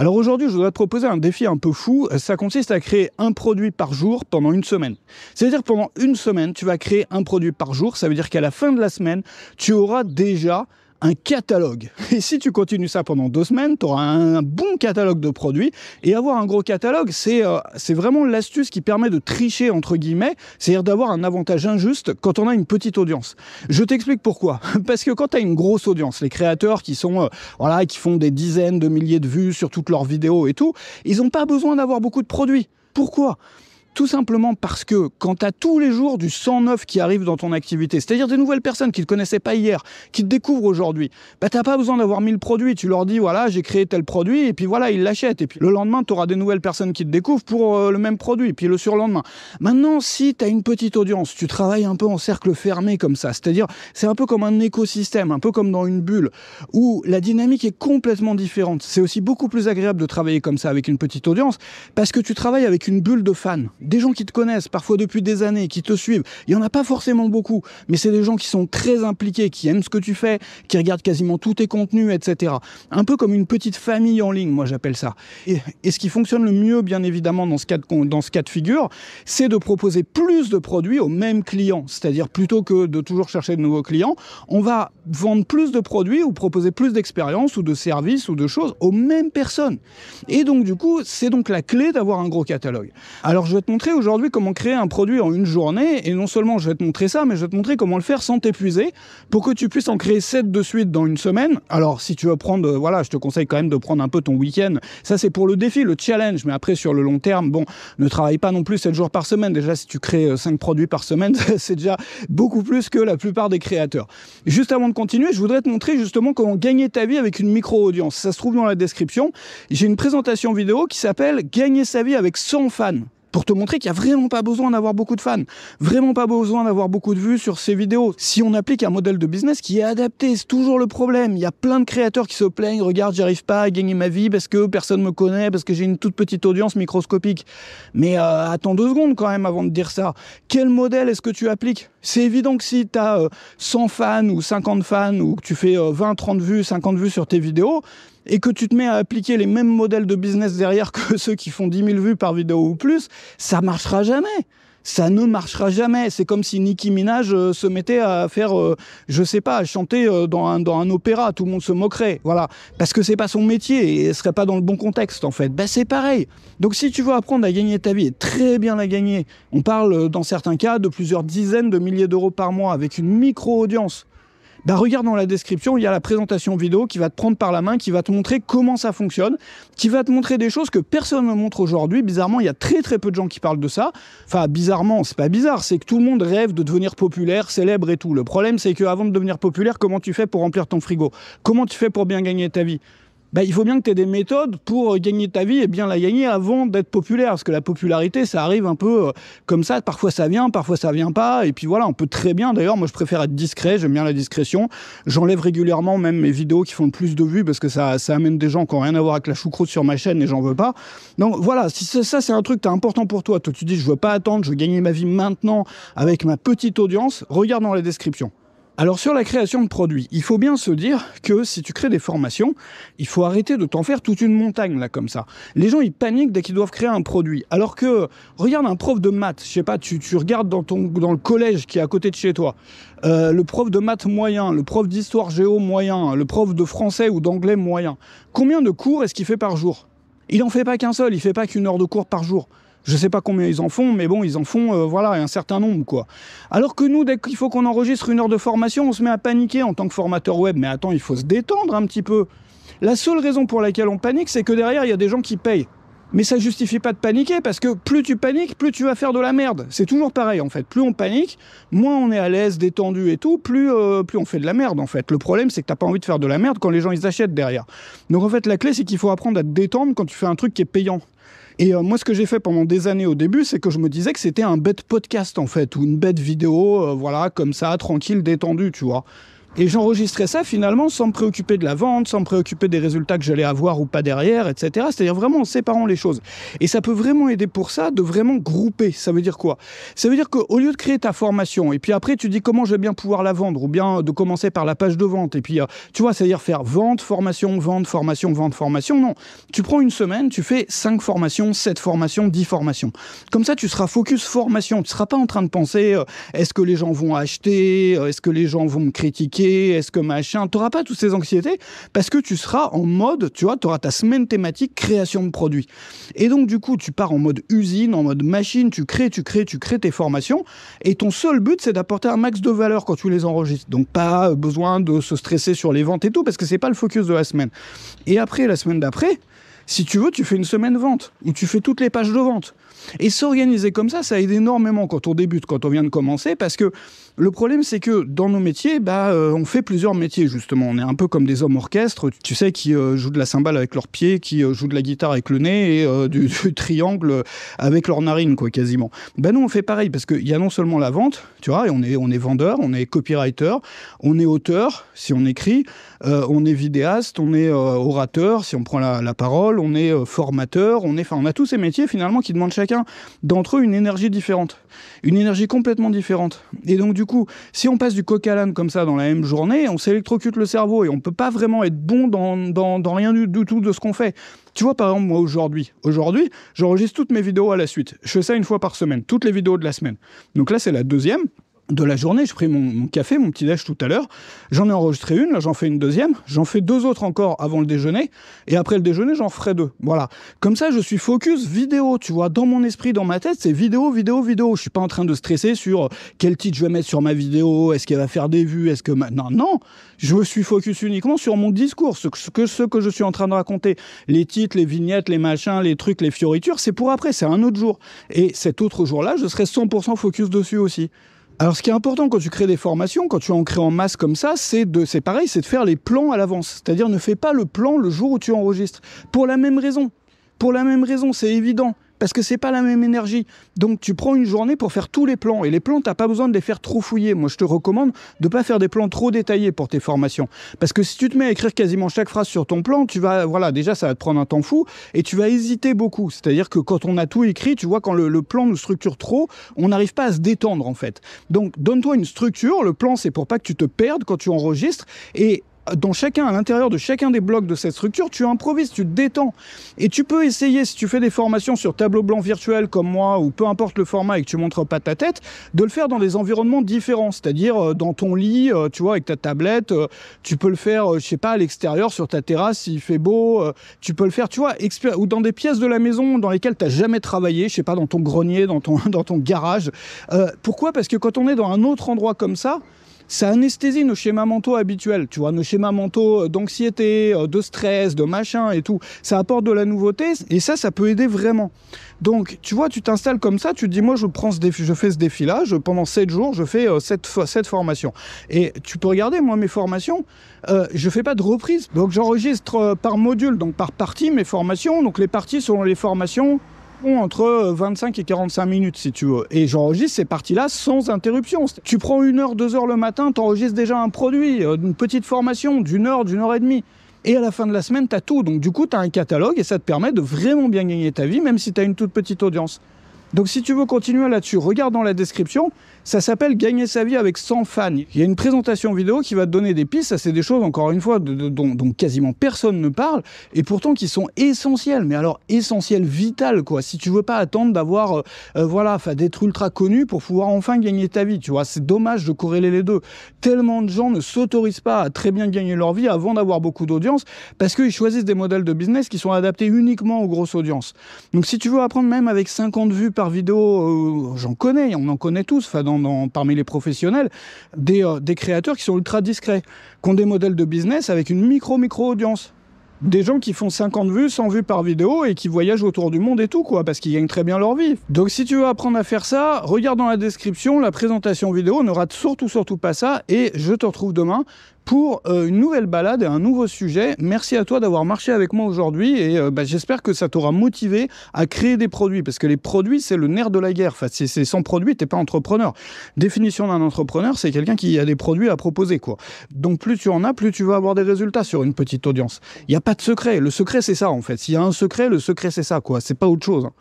Alors aujourd'hui, je voudrais te proposer un défi un peu fou. Ça consiste à créer un produit par jour pendant une semaine. C'est-à-dire pendant une semaine, tu vas créer un produit par jour. Ça veut dire qu'à la fin de la semaine, tu auras déjà un catalogue. Et si tu continues ça pendant deux semaines, tu auras un bon catalogue de produits. Et avoir un gros catalogue, c'est euh, vraiment l'astuce qui permet de tricher, entre guillemets, c'est-à-dire d'avoir un avantage injuste quand on a une petite audience. Je t'explique pourquoi. Parce que quand tu as une grosse audience, les créateurs qui sont, euh, voilà, qui font des dizaines de milliers de vues sur toutes leurs vidéos et tout, ils n'ont pas besoin d'avoir beaucoup de produits. Pourquoi tout simplement parce que quand tu as tous les jours du 109 qui arrive dans ton activité, c'est-à-dire des nouvelles personnes qui ne te connaissaient pas hier, qui te découvrent aujourd'hui, bah, tu pas besoin d'avoir 1000 produits. Tu leur dis, voilà, j'ai créé tel produit, et puis voilà, ils l'achètent. Et puis le lendemain, tu auras des nouvelles personnes qui te découvrent pour euh, le même produit, puis le surlendemain. Maintenant, si tu as une petite audience, tu travailles un peu en cercle fermé comme ça, c'est-à-dire c'est un peu comme un écosystème, un peu comme dans une bulle, où la dynamique est complètement différente. C'est aussi beaucoup plus agréable de travailler comme ça avec une petite audience, parce que tu travailles avec une bulle de fans des gens qui te connaissent parfois depuis des années, qui te suivent. Il y en a pas forcément beaucoup, mais c'est des gens qui sont très impliqués, qui aiment ce que tu fais, qui regardent quasiment tous tes contenus, etc. Un peu comme une petite famille en ligne, moi j'appelle ça. Et, ce qui fonctionne le mieux, bien évidemment, dans ce cas de, dans ce cas de figure, c'est de proposer plus de produits aux mêmes clients. C'est-à-dire plutôt que de toujours chercher de nouveaux clients, on va vendre plus de produits ou proposer plus d'expériences ou de services ou de choses aux mêmes personnes. Et donc du coup, c'est donc la clé d'avoir un gros catalogue. Alors je vais montrer aujourd'hui comment créer un produit en une journée. Et non seulement je vais te montrer ça, mais je vais te montrer comment le faire sans t'épuiser pour que tu puisses en créer 7 de suite dans une semaine. Alors, si tu veux prendre, euh, voilà, je te conseille quand même de prendre un peu ton week-end. Ça, c'est pour le défi, le challenge. Mais après, sur le long terme, bon, ne travaille pas non plus 7 jours par semaine. Déjà, si tu crées 5 euh, produits par semaine, c'est déjà beaucoup plus que la plupart des créateurs. Juste avant de continuer, je voudrais te montrer justement comment gagner ta vie avec une micro-audience. Ça se trouve dans la description. J'ai une présentation vidéo qui s'appelle Gagner sa vie avec 100 fans pour te montrer qu'il n'y a vraiment pas besoin d'avoir beaucoup de fans, vraiment pas besoin d'avoir beaucoup de vues sur ces vidéos. Si on applique un modèle de business qui est adapté, c'est toujours le problème. Il y a plein de créateurs qui se plaignent, regarde, j'arrive pas à gagner ma vie parce que personne ne me connaît, parce que j'ai une toute petite audience microscopique. Mais euh, attends deux secondes quand même avant de dire ça. Quel modèle est-ce que tu appliques C'est évident que si tu as 100 fans ou 50 fans ou que tu fais 20, euh, 30 vues, 50 vues sur tes vidéos, et que tu te mets à appliquer les mêmes modèles de business derrière que ceux qui font 10 000 vues par vidéo ou plus, ça marchera jamais ça ne marchera jamais. C'est comme si Nicki Minaj euh, se mettait à faire, euh, je sais pas, à chanter euh, dans, un, opéra, tout le monde se moquerait, voilà, parce que c'est pas son métier et ce serait pas dans le bon contexte en fait. Ben c'est pareil. Donc si tu veux apprendre à gagner ta vie et très bien la gagner, on parle dans certains cas de plusieurs dizaines de milliers d'euros par mois avec une micro audience bah regarde dans la description, il y a la présentation vidéo qui va te prendre par la main, qui va te montrer comment ça fonctionne, qui va te montrer des choses que personne ne montre aujourd'hui. Bizarrement, il y a très très peu de gens qui parlent de ça. Enfin, bizarrement, c'est pas bizarre, c'est que tout le monde rêve de devenir populaire, célèbre et tout. Le problème, c'est qu'avant de devenir populaire, comment tu fais pour remplir ton frigo Comment tu fais pour bien gagner ta vie bah, il faut bien que tu aies des méthodes pour euh, gagner ta vie et bien la gagner avant d'être populaire. Parce que la popularité, ça arrive un peu euh, comme ça. Parfois ça vient, parfois ça vient pas. Et puis voilà, on peut très bien. D'ailleurs, moi je préfère être discret, j'aime bien la discrétion. J'enlève régulièrement même mes vidéos qui font le plus de vues parce que ça, amène des gens qui n'ont rien à voir avec la choucroute sur ma chaîne et j'en veux pas. Donc voilà, si ça c'est un truc as important pour toi, toi tu dis je veux pas attendre, je veux gagner ma vie maintenant avec ma petite audience, regarde dans la description. Alors sur la création de produits, il faut bien se dire que si tu crées des formations, il faut arrêter de t'en faire toute une montagne là comme ça. Les gens ils paniquent dès qu'ils doivent créer un produit. Alors que regarde un prof de maths, je sais pas, tu, tu regardes dans ton dans le collège qui est à côté de chez toi, euh, le prof de maths moyen, le prof d'histoire géo moyen, le prof de français ou d'anglais moyen. Combien de cours est-ce qu'il fait par jour Il n'en fait pas qu'un seul, il fait pas qu'une heure de cours par jour. Je sais pas combien ils en font, mais bon, ils en font, euh, voilà, un certain nombre, quoi. Alors que nous, dès qu'il faut qu'on enregistre une heure de formation, on se met à paniquer en tant que formateur web. Mais attends, il faut se détendre un petit peu. La seule raison pour laquelle on panique, c'est que derrière, il y a des gens qui payent. Mais ça ne justifie pas de paniquer parce que plus tu paniques, plus tu vas faire de la merde. C'est toujours pareil en fait. Plus on panique, moins on est à l'aise, détendu et tout, plus, euh, plus on fait de la merde en fait. Le problème c'est que tu n'as pas envie de faire de la merde quand les gens ils achètent derrière. Donc en fait la clé c'est qu'il faut apprendre à te détendre quand tu fais un truc qui est payant. Et euh, moi, ce que j'ai fait pendant des années au début, c'est que je me disais que c'était un bête podcast, en fait, ou une bête vidéo, euh, voilà, comme ça, tranquille, détendu, tu vois. Et j'enregistrais ça finalement sans me préoccuper de la vente, sans me préoccuper des résultats que j'allais avoir ou pas derrière, etc. C'est-à-dire vraiment en séparant les choses. Et ça peut vraiment aider pour ça de vraiment grouper. Ça veut dire quoi Ça veut dire qu'au lieu de créer ta formation et puis après tu dis comment je vais bien pouvoir la vendre ou bien de commencer par la page de vente et puis euh, tu vois, c'est-à-dire faire vente, formation, vente, formation, vente, formation. Non, tu prends une semaine, tu fais 5 formations, 7 formations, 10 formations. Comme ça, tu seras focus formation. Tu seras pas en train de penser euh, est-ce que les gens vont acheter, euh, est-ce que les gens vont me critiquer est-ce que machin Tu n'auras pas toutes ces anxiétés parce que tu seras en mode, tu vois, tu auras ta semaine thématique création de produits. Et donc, du coup, tu pars en mode usine, en mode machine, tu crées, tu crées, tu crées tes formations. Et ton seul but, c'est d'apporter un max de valeur quand tu les enregistres. Donc, pas euh, besoin de se stresser sur les ventes et tout parce que c'est pas le focus de la semaine. Et après, la semaine d'après, si tu veux, tu fais une semaine vente, où tu fais toutes les pages de vente. Et s'organiser comme ça, ça aide énormément quand on débute, quand on vient de commencer, parce que le problème, c'est que dans nos métiers, bah, euh, on fait plusieurs métiers, justement. On est un peu comme des hommes orchestres, tu sais, qui euh, jouent de la cymbale avec leurs pieds, qui euh, jouent de la guitare avec le nez et du, triangle avec leurs narines, quoi, quasiment. Ben nous, on fait pareil, parce qu'il y a non seulement la vente, tu vois, et on est, on est vendeur, on est copywriter, on est auteur, si on écrit, euh, on est vidéaste, on est euh, orateur, si on prend la, parole, on est euh, formateur, on a tous ces métiers finalement qui demandent chacun d'entre eux une énergie différente, une énergie complètement différente. Et donc du coup, si on passe du coq à l'âne comme ça dans la même journée, on s'électrocute le cerveau et on peut pas vraiment être bon dans, rien du, du tout de ce qu'on fait. Tu vois, par exemple, moi aujourd'hui, aujourd'hui, j'enregistre toutes mes vidéos à la suite. Je fais ça une fois par semaine, toutes les vidéos de la semaine. Donc là, c'est la deuxième de la journée. J'ai pris mon, café, mon petit déj tout à l'heure. J'en ai enregistré une, là j'en fais une deuxième. J'en fais deux autres encore avant le déjeuner. Et après le déjeuner, j'en ferai deux. Voilà. Comme ça, je suis focus vidéo, tu vois. Dans mon esprit, dans ma tête, c'est vidéo, vidéo, vidéo. Je suis pas en train de stresser sur euh, quel titre je vais mettre sur ma vidéo, est-ce qu'elle va faire des vues, est-ce que... maintenant? Non, non. Je me suis focus uniquement sur mon discours, ce que, ce que je suis en train de raconter. Les titres, les vignettes, les machins, les trucs, les fioritures, c'est pour après, c'est un autre jour. Et cet autre jour-là, je serai 100% focus dessus aussi. Alors, ce qui est important quand tu crées des formations, quand tu en crées en masse comme ça, c'est de, c'est pareil, c'est de faire les plans à l'avance. C'est-à-dire, ne fais pas le plan le jour où tu enregistres. Pour la même raison. Pour la même raison, c'est évident parce que c'est pas la même énergie. Donc tu prends une journée pour faire tous les plans et les plans t'as pas besoin de les faire trop fouiller. Moi je te recommande de pas faire des plans trop détaillés pour tes formations parce que si tu te mets à écrire quasiment chaque phrase sur ton plan, tu vas voilà déjà ça va te prendre un temps fou et tu vas hésiter beaucoup. C'est-à-dire que quand on a tout écrit, tu vois quand le, le plan nous structure trop, on n'arrive pas à se détendre en fait. Donc donne-toi une structure. Le plan c'est pour pas que tu te perdes quand tu enregistres et dans chacun, à l'intérieur de chacun des blocs de cette structure, tu improvises, tu te détends. Et tu peux essayer, si tu fais des formations sur tableau blanc virtuel comme moi, ou peu importe le format et que tu montres pas ta tête, de le faire dans des environnements différents, c'est-à-dire euh, dans ton lit, euh, tu vois, avec ta tablette, euh, tu peux le faire, je sais pas, à l'extérieur, sur ta terrasse, s'il fait beau, tu peux le faire, tu vois, ou dans des pièces de la maison dans lesquelles tu n'as jamais travaillé, je sais pas, dans ton grenier, dans ton, garage. pourquoi Parce que quand on est dans un autre endroit comme ça, ça anesthésie nos schémas mentaux habituels, tu vois, nos schémas mentaux euh, d'anxiété, euh, de stress, de machin et tout. Ça apporte de la nouveauté et ça, ça peut aider vraiment. Donc, tu vois, tu t'installes comme ça, tu te dis, moi, je prends ce je fais ce défi-là, pendant 7 jours, je fais euh, cette, formation. Et tu peux regarder, moi, mes formations, je je fais pas de reprise. Donc, j'enregistre par module, donc par partie, mes formations. Donc, les parties selon les formations, entre 25 euh, et 45 minutes si tu veux. Et j'enregistre ces parties-là sans interruption. Tu prends une heure, deux heures le matin, t'enregistres déjà un produit, euh, une petite formation d'une heure, d'une heure et demie. Et à la fin de la semaine, t'as tout. Donc du coup, as un catalogue et ça te permet de vraiment bien gagner ta vie, même si as une toute petite audience. Donc si tu veux continuer là-dessus, regarde dans la description, ça s'appelle Gagner sa vie avec 100 fans. Il y a une présentation vidéo qui va te donner des pistes, ça c'est des choses encore une fois dont, quasiment personne ne parle, et pourtant qui sont essentielles, mais alors essentielles, vitales quoi. Si tu veux pas attendre d'avoir, euh, euh, voilà, enfin d'être ultra connu pour pouvoir enfin gagner ta vie, tu vois, c'est dommage de corréler les deux. Tellement de gens ne s'autorisent pas à très bien gagner leur vie avant d'avoir beaucoup d'audience, parce qu'ils choisissent des modèles de business qui sont adaptés uniquement aux grosses audiences. Donc si tu veux apprendre même avec 50 vues par vidéo, euh, j'en connais, on en connaît tous, enfin, dans, parmi les professionnels, des, euh, des créateurs qui sont ultra discrets, qui ont des modèles de business avec une micro-micro-audience des gens qui font 50 vues, 100 vues par vidéo et qui voyagent autour du monde et tout, quoi, parce qu'ils gagnent très bien leur vie. Donc si tu veux apprendre à faire ça, regarde dans la description la présentation vidéo, ne rate surtout surtout pas ça, et je te retrouve demain pour euh, une nouvelle balade et un nouveau sujet. Merci à toi d'avoir marché avec moi aujourd'hui et euh, bah, j'espère que ça t'aura motivé à créer des produits parce que les produits, c'est le nerf de la guerre. Enfin, c'est sans produit, t'es pas entrepreneur. Définition d'un entrepreneur, c'est quelqu'un qui a des produits à proposer. quoi. Donc plus tu en as, plus tu vas avoir des résultats sur une petite audience. Il n'y a pas de secret. Le secret, c'est ça en fait. S'il y a un secret, le secret, c'est ça. quoi. C'est pas autre chose. Hein.